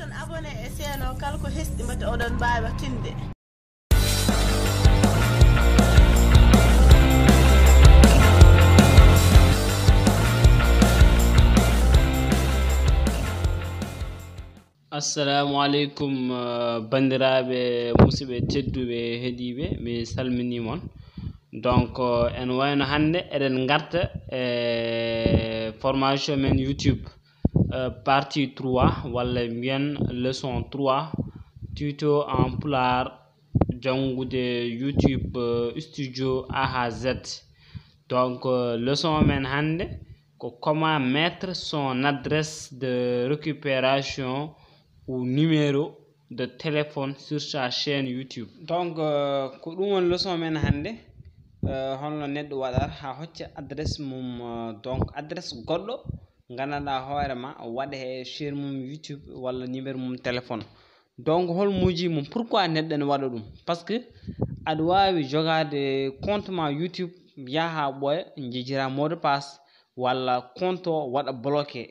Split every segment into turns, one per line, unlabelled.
toon abonné e seeno kala ko hesɗimata oɗon mbawa tinde
assalamu aleykum uh, bandiraɓe musiɓe tedduɓe e heeɗiɓe mi salminimon donc uh, en wayno hannde eɗen garta e formation men youtube Euh, partie 3 walla bien leçon 3 tuto en de youtube euh, studio ahz donc euh, leçon men comment mettre son adresse de récupération ou numéro de téléphone sur sa chaîne youtube
donc ko leçon leçon men hannde holno neɗɗo wada ha adresse mum donc adresse goddo ngannanɗa hoore ma waɗa e chere mum youtube walla numéro mum téléphone donc hol muji mum pourquoi neɗɗo ne waɗa ɗum par ce que aɗa wawi jogade compte ma youtube yaha ɓooya jejira mot de passe walla compte o waɗa bloqué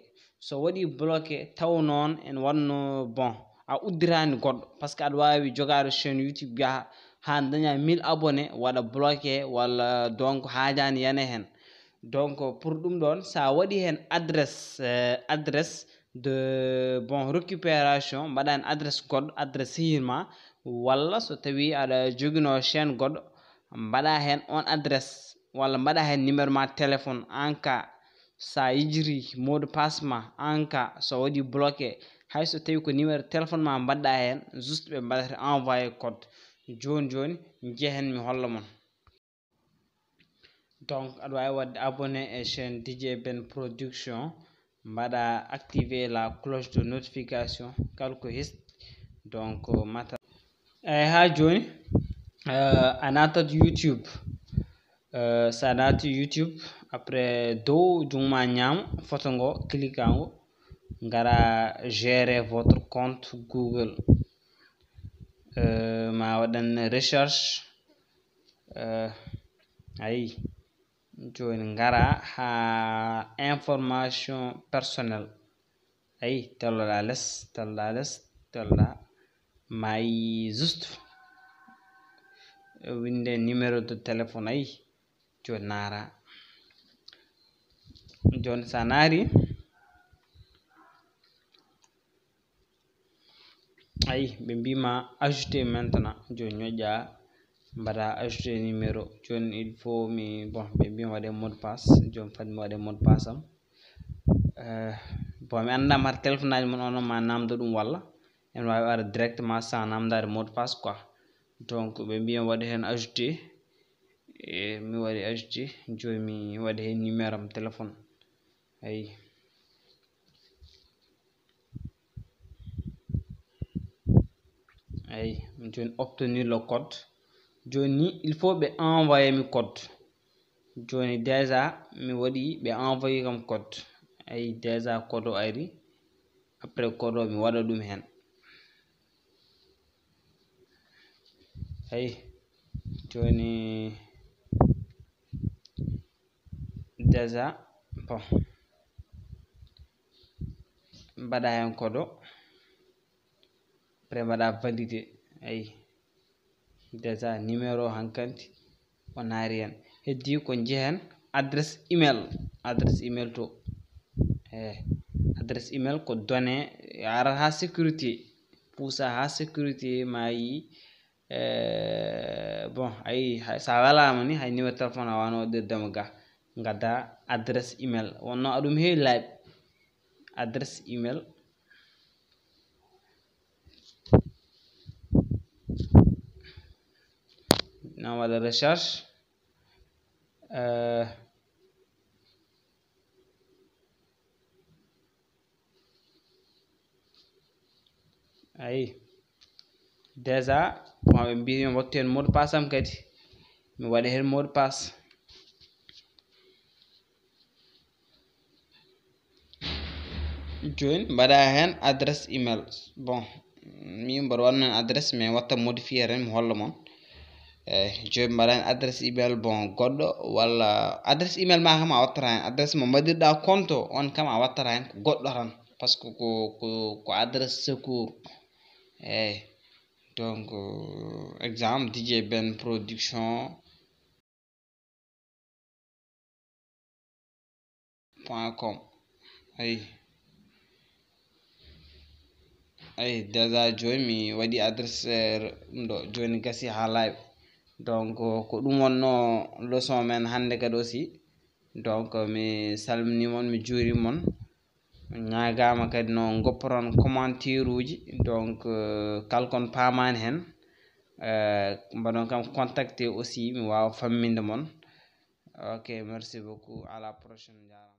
so waɗi bloqué taw noon en wanno bon a uddirani goɗɗo par ce que aɗa wawi jogade chaine youtube yaha ha daña mille abonné waɗa bloqué walla donc haajani yana hen donc euh, pour ça ça sa waɗi hen adresse euh, adresse de bon récupération une adresse une adresse code, ma walla so tawi aɗa jogino chaine goɗɗo mbaɗa hen on adresse walla mbaɗa hen numéro ma téléphone en cas sa yijiri mot de passe ma en cas so waɗi bloqué hayso tawi ko numéro téléphone ma mbaɗɗa hen juste code joni joni jeehen donc aɗa vous wadde à e chaine dj ben production mbaɗa activer la cloche de notification quelque chose donc euh, mata eyi ha joni uh, youtube euh, sa naati youtube après dow jungma ñaamo photo ngo cliqua ngara gérer votre compte google euh, ma waɗan recherche euh, ayi joni ngara ha information personnel ayi talla les talla les talla my just winde numéro de téléphone ay joni naara joni sa naari ayi ɓe mbima ajouté maintenant joni ñoƴƴa mbaɗa ajouté numéro joni il faut mi bon ɓe mbi mi waɗe mode passe joni fadi mi waɗe mot mode passe am eh, bon mi anndam har téléphone aji mon onon ma namdo ɗum walla en wawi ara directement sans namdade mot mode passe quoi donc ɓe mbi waɗe hen heen ajouté e eh, mi waɗi ajouté joni mi waɗi hen numéro am téléphone ayi ayi joni obtenir le code joni il faut ɓe envoyer mi code joni déjà mi waɗi ɓe envoyer kam code ayi déjà code o ari après code o mi waɗa ɗum hen ayi joni déjà bon mbaɗa hen code o après mbaɗa validé ayi déjà numéro hankanti o naari hen heddi ko jeeya hen adresse email adresse email to eyi adresse email ko donné ara ha sécurité puusa ha sécurité ma yi bon ayi sa welama ni hay numéro téléphone a wano waɗirdema ga gadda adresse email wonno aɗum heewi laaɓi adresse email hvala recherche. Uh, ayi déjà maɓe mbimi mi wattu hen mode passe am kadi mi waɗa hen mode passe joni mbaɗa hen adresse email bon min mbaɗa waɗno hen adresse mais watta modifié tan mi holla moon E Jo mar adres bel adres email mà au adre moment de dar conto on kamranòt laran pas que quadrre se e eh, donc euh, exam diè benduction.com 10 a jo mi voyi adresser Jo que live. donc ko ɗum wonno leçon men hannde kadi aussi donc mi salminimon mi juurimon ñaagaama kadi no ngopporon commentire uji donc kalkon paamaani heen eh, mbaɗon kam contacté aussi mi waawa famminde mon ok merci beaucoup à la prochaine jaaram